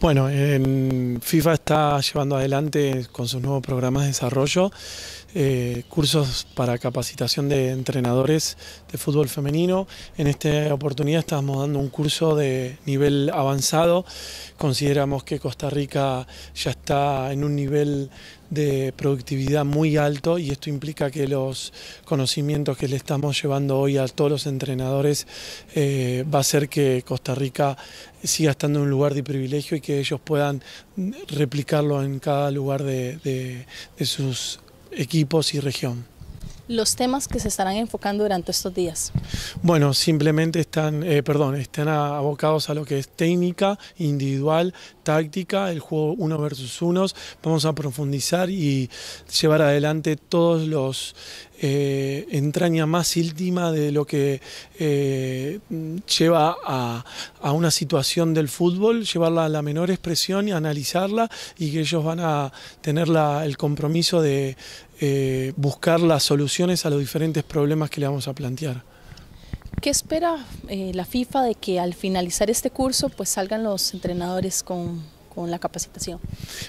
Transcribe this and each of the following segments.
Bueno, en FIFA está llevando adelante con sus nuevos programas de desarrollo eh, cursos para capacitación de entrenadores de fútbol femenino. En esta oportunidad estamos dando un curso de nivel avanzado. Consideramos que Costa Rica ya está en un nivel de productividad muy alto y esto implica que los conocimientos que le estamos llevando hoy a todos los entrenadores eh, va a hacer que Costa Rica siga estando en un lugar de privilegio y que ellos puedan replicarlo en cada lugar de sus equipos y región los temas que se estarán enfocando durante estos días? Bueno, simplemente están, eh, perdón, están abocados a lo que es técnica, individual, táctica, el juego uno versus unos. Vamos a profundizar y llevar adelante todos los eh, entraña más íntima de lo que eh, lleva a, una situación del fútbol, llevarla a la menor expresión y analizarla y que ellos van a tener el compromiso de buscar la solución a los diferentes problemas que le vamos a plantear. ¿Qué espera eh, la FIFA de que al finalizar este curso pues salgan los entrenadores con con la capacitación.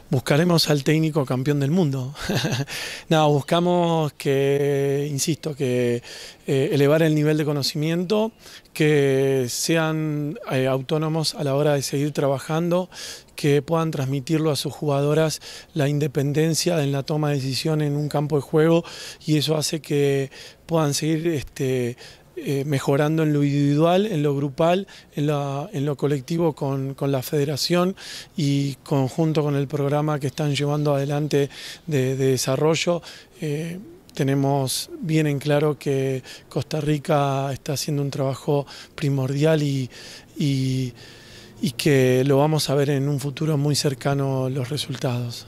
Buscaremos al técnico campeón del mundo. no, buscamos que, insisto, que eh, elevar el nivel de conocimiento, que sean eh, autónomos a la hora de seguir trabajando, que puedan transmitirlo a sus jugadoras la independencia en la toma de decisión en un campo de juego y eso hace que puedan seguir este, eh, mejorando en lo individual, en lo grupal, en, lo colectivo con, la federación y conjunto con el programa que están llevando adelante de, desarrollo. Eh, tenemos bien en claro que Costa Rica está haciendo un trabajo primordial y que lo vamos a ver en un futuro muy cercano los resultados.